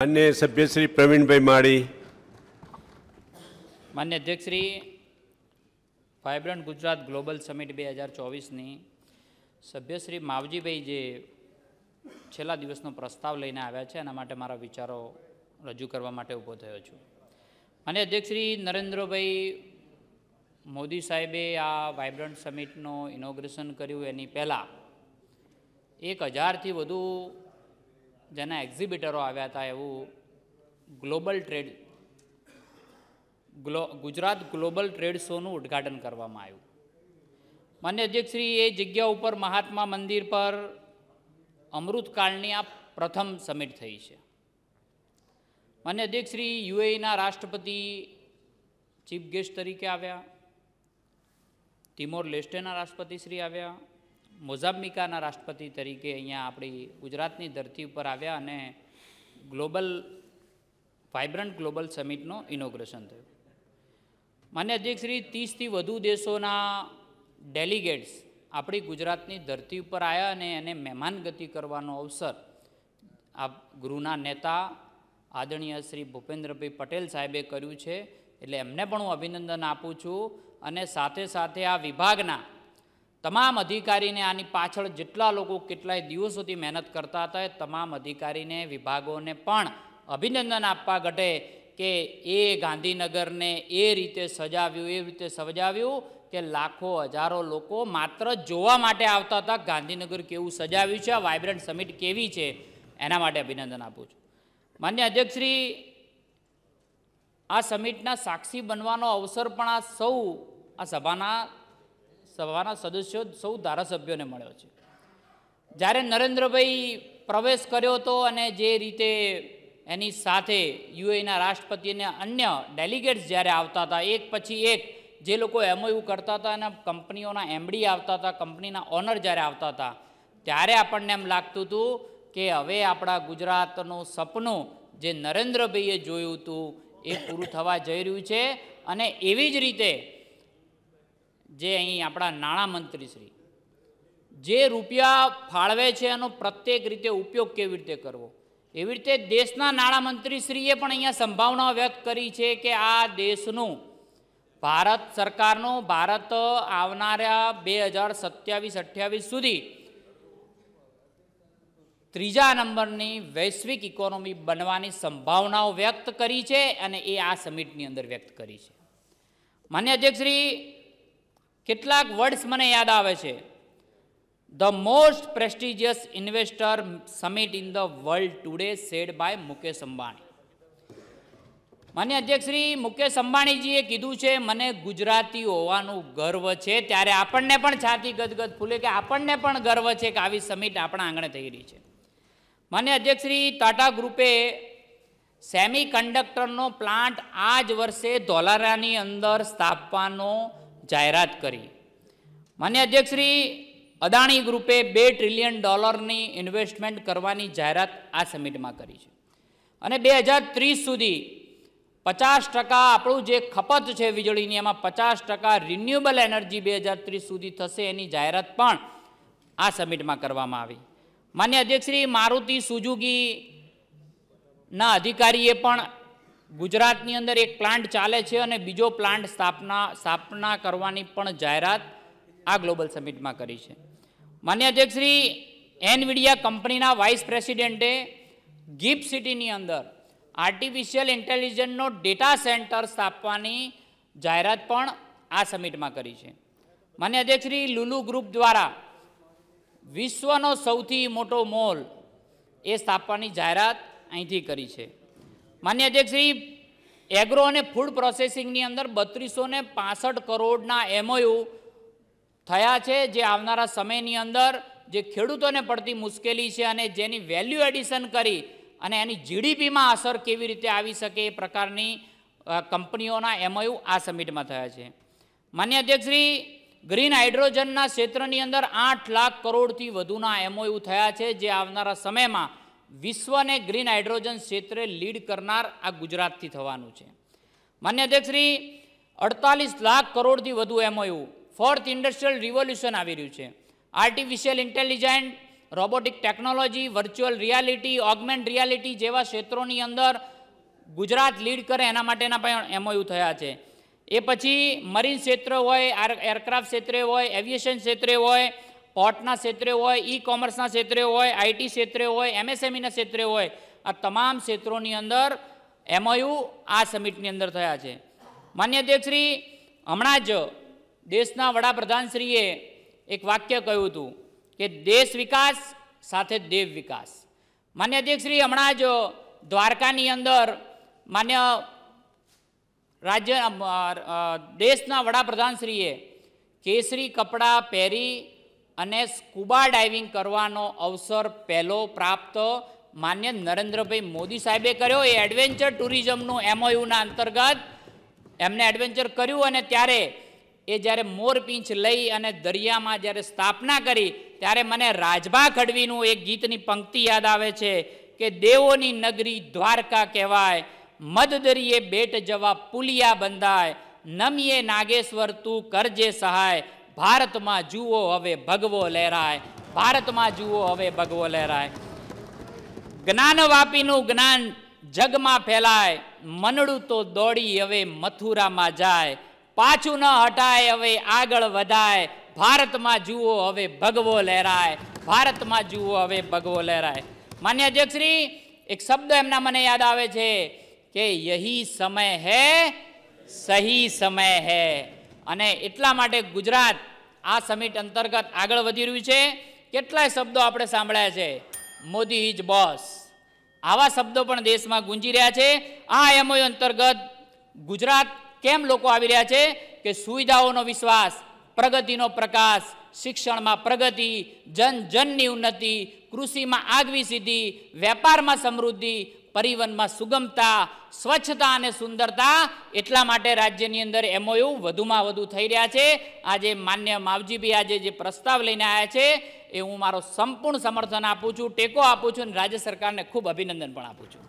માન્ય સભ્ય શ્રી પ્રવીણભાઈ માળી માન્ય અધ્યક્ષ Shri vibrant Gujarat global summit બે હજાર ચોવીસની સભ્યશ્રી માવજીભાઈ જે છેલ્લા દિવસનો પ્રસ્તાવ લઈને આવ્યા છે એના માટે મારા વિચારો રજૂ કરવા માટે ઊભો થયો છું માન્ય અધ્યક્ષ શ્રી નરેન્દ્રભાઈ મોદી સાહેબે આ વાઇબ્રન્ટ સમિટનો ઇનોગ્રેશન કર્યું એની પહેલાં એક હજારથી વધુ જેના એક્ઝિબિટરો આવ્યા હતા એવું ગ્લોબલ ટ્રેડ ગ્લો ગુજરાત ગ્લોબલ ટ્રેડ શોનું ઉદ્ઘાટન કરવામાં આવ્યું માન્ય અધ્યક્ષશ્રી એ જગ્યા ઉપર મહાત્મા મંદિર પર અમૃતકાળની આ પ્રથમ સમિટ થઈ છે માન્ય અધ્યક્ષશ્રી યુએઈના રાષ્ટ્રપતિ ચીફ ગેસ્ટ તરીકે આવ્યા તિમોર લેસ્ટેના રાષ્ટ્રપતિશ્રી આવ્યા મોઝામ્બિકાના રાષ્ટ્રપતિ તરીકે અહીંયા આપણી ગુજરાતની ધરતી ઉપર આવ્યા અને ગ્લોબલ વાઇબ્રન્ટ ગ્લોબલ સમિટનો ઇનોગ્રેશન થયું માન્ય અધ્યક્ષશ્રી ત્રીસથી વધુ દેશોના ડેલિગેટ્સ આપણી ગુજરાતની ધરતી ઉપર આવ્યા અને એને મહેમાનગતિ કરવાનો અવસર આ ગૃહના નેતા આદરણીય શ્રી ભૂપેન્દ્રભાઈ પટેલ સાહેબે કર્યું છે એટલે એમને પણ હું અભિનંદન આપું છું અને સાથે સાથે આ વિભાગના તમામ અધિકારીને આની પાછળ જેટલા લોકો કેટલાય દિવસોથી મહેનત કરતા હતા એ તમામ અધિકારીને વિભાગોને પણ અભિનંદન આપવા ઘટે કે એ ગાંધીનગરને એ રીતે સજાવ્યું એ રીતે સજાવ્યું કે લાખો હજારો લોકો માત્ર જોવા માટે આવતા હતા ગાંધીનગર કેવું સજાવ્યું છે આ વાઇબ્રન્ટ સમિટ કેવી છે એના માટે અભિનંદન આપું છું માન્ય અધ્યક્ષશ્રી આ સમિટના સાક્ષી બનવાનો અવસર પણ આ સૌ આ સભાના સભાના સદસ્યો સૌ ધારાસભ્યોને મળ્યો છે જ્યારે નરેન્દ્રભાઈ પ્રવેશ કર્યો હતો અને જે રીતે એની સાથે યુએના રાષ્ટ્રપતિ અને અન્ય ડેલિગેટ્સ જ્યારે આવતા હતા એક પછી એક જે લોકો એમઓયુ કરતા હતા અને કંપનીઓના એમડી આવતા હતા કંપનીના ઓનર જ્યારે આવતા હતા ત્યારે આપણને એમ લાગતું હતું કે હવે આપણા ગુજરાતનું સપનું જે નરેન્દ્રભાઈએ જોયું હતું એ પૂરું થવા જઈ રહ્યું છે અને એવી જ રીતે જે અહીં આપણા નાણામંત્રી શ્રી જે રૂપિયા ફાળવે છે એનો પ્રત્યેક રીતે ઉપયોગ કેવી રીતે કરવો એવી રીતે દેશના નાણામંત્રીશ્રીએ પણ અહીંયા સંભાવના વ્યક્ત કરી છે કે આ દેશનું ભારત સરકારનું ભારત આવનારા બે હજાર સત્યાવીસ અઠ્યાવીસ સુધી ત્રીજા નંબરની વૈશ્વિક ઇકોનોમી બનવાની સંભાવનાઓ વ્યક્ત કરી છે અને એ આ સમિટની અંદર વ્યક્ત કરી છે માન્ય અધ્યક્ષશ્રી કેટલાક વર્ડ્સ મને યાદ આવે છે the most prestigious investor summit in the world today said by Mukesh Ambani માન્ય અધ્યક્ષશ્રી મુકેશ અંબાણીજીએ કીધું છે મને ગુજરાતી હોવાનું ગર્વ છે ત્યારે આપણને પણ છાતી ગદગદ ફૂલે કે આપણને પણ ગર્વ છે કે આવી સમિટ આપણા આંગણે થઈ રહી છે માન્ય અધ્યક્ષશ્રી ટાટા ગ્રુપે સેમી કન્ડક્ટરનો પ્લાન્ટ આ જ વર્ષે ધોલારાની અંદર સ્થાપવાનો જાહેરાત કરી માન્ય અધ્યક્ષશ્રી અદાણી ગ્રુપે બે ટ્રિલિયન ડોલરની ઇન્વેસ્ટમેન્ટ કરવાની જાહેરાત આ સમિટમાં કરી છે અને બે હજાર ત્રીસ સુધી પચાસ ટકા આપણું જે ખપત છે વીજળીની એમાં પચાસ ટકા રિન્યુએબલ એનર્જી બે હજાર ત્રીસ સુધી થશે એની જાહેરાત પણ આ સમિટમાં કરવામાં આવી માન્ય અધ્યક્ષશ્રી મારુતિ સુઝુકીના અધિકારીએ પણ ગુજરાતની અંદર એક પ્લાન્ટ ચાલે છે અને બીજો પ્લાન્ટ સ્થાપના સ્થાપના કરવાની પણ જાહેરાત આ ગ્લોબલ સમિટમાં કરી છે માન્ય અધ્યક્ષશ્રી એનવીડિયા કંપનીના વાઇસ પ્રેસિડેન્ટે ગિફ્ટ સિટીની અંદર આર્ટિફિશિયલ ઇન્ટેલિજન્સનો ડેટા સેન્ટર સ્થાપવાની જાહેરાત પણ આ સમિટમાં કરી છે માન્ય અધ્યક્ષશ્રી લુલુ ગ્રુપ દ્વારા વિશ્વનો સૌથી મોટો મોલ એ સ્થાપવાની જાહેરાત અહીંથી કરી છે માન્ય અધ્યક્ષશ્રી એગ્રો અને ફૂડ પ્રોસેસિંગની અંદર બત્રીસો ને પાસઠ કરોડના એમઓયુ થયા છે જે આવનારા સમયની અંદર જે ખેડૂતોને પડતી મુશ્કેલી છે અને જેની વેલ્યુ એડિશન કરી અને એની જીડીપીમાં અસર કેવી રીતે આવી શકે એ પ્રકારની કંપનીઓના એમઓયુ આ સમિટમાં થયા છે માન્ય અધ્યક્ષશ્રી ગ્રીન હાઇડ્રોજનના ક્ષેત્રની અંદર આઠ લાખ કરોડથી વધુના એમઓયુ થયા છે જે આવનારા સમયમાં વિશ્વને ગ્રીન હાઇડ્રોજન ક્ષેત્રે લીડ કરનાર આ ગુજરાતથી થવાનું છે માન્ય અધ્યક્ષશ્રી અડતાલીસ લાખ કરોડથી વધુ એમઓયુ ફોર્થ ઇન્ડસ્ટ્રીયલ રિવોલ્યુશન આવી રહ્યું છે artificial intelligent robotic technology virtual reality augment reality જેવા ક્ષેત્રોની અંદર ગુજરાત લીડ કરે એના માટેના પણ એમઓયુ થયા છે એ પછી મરીન ક્ષેત્ર હોય એરક્રાફ્ટ ક્ષેત્રે હોય એવિએશન ક્ષેત્રે હોય પોર્ટના ક્ષેત્રે હોય ઈ કોમર્સના ક્ષેત્રે હોય આઈટી ક્ષેત્રે હોય એમએસએમઈના ક્ષેત્રે હોય આ તમામ ક્ષેત્રોની અંદર એમઓયુ આ સમિટની અંદર થયા છે માન્ય અધ્યક્ષશ્રી હમણાં જ દેશના વડાપ્રધાનશ્રીએ એક વાક્ય કહ્યું હતું કે દેશ વિકાસ સાથે દેવ વિકાસ માન્ય અધ્યક્ષશ્રી હમણાં જ દ્વારકાની અંદર માન્ય રાજ્ય દેશના વડાપ્રધાનશ્રીએ કેસરી કપડાં પહેરી અને સ્કૂબા ડાઇવિંગ કરવાનો અવસર પહેલો પ્રાપ્ત માન્ય નરેન્દ્રભાઈ મોદી સાહેબે કર્યો એ એડવેન્ચર ટુરિઝમનું એમઓયુના અંતર્ગત એમને એડવેન્ચર કર્યું અને ત્યારે એ જ્યારે મોરપીંછ લઈ અને દરિયામાં જ્યારે સ્થાપના કરી ત્યારે મને રાજભા ખડવીનું એક ગીતની પંક્તિ યાદ આવે છે કે દેવોની નગરી દ્વારકા કહેવાય મધદરીએ બેટ જવા પુલિયા બંધાય નમીએ નાગેશ્વર તું કરજે સહાય ભારતમાં જુઓ હવે ભગવો લહેરાય ભારતમાં જુઓ હવે ભગવો લહેરાય જ્ઞાનવાપીનું જ્ઞાન જગમાં ફેલાય મનડું તો દોડી હવે મથુરામાં જાય પાછું ન હટાય હવે આગળ વધાય ભારતમાં જુઓ હવે ભગવો લહેરાય ભારતમાં જુઓ હવે ભગવો લહેરાય માન્ય અધ્યક્ષશ્રી એક શબ્દ એમના મને યાદ આવે છે કે યહી સમય હૈ સહી સમય હૈ અને એટલા માટે ગુજરાત આ સમિટ અંતર્ગત આગળ વધી રહ્યું છે કેટલાય શબ્દો આપણે સાંભળ્યા છે મોદી ઇઝ બોસ આવા શબ્દો પણ દેશમાં ગુંજી રહ્યા છે આ એમઓયુ અંતર્ગત ગુજરાત કેમ લોકો આવી રહ્યા છે કે સુવિધાઓનો વિશ્વાસ પ્રગતિનો પ્રકાશ શિક્ષણમાં પ્રગતિ જન જનની ઉન્નતિ કૃષિમાં આગવી સિદ્ધિ વેપારમાં સમૃદ્ધિ પરિવહનમાં સુગમતા સ્વચ્છતા અને સુંદરતા એટલા માટે રાજ્યની અંદર એમઓયુ વધુમાં વધુ થઈ રહ્યા છે આજે માન્ય માવજીભાઈ આજે જે પ્રસ્તાવ લઈને આવ્યા છે એ હું મારો સંપૂર્ણ સમર્થન આપું છું ટેકો આપું છું અને રાજ્ય સરકારને ખૂબ અભિનંદન પણ આપું છું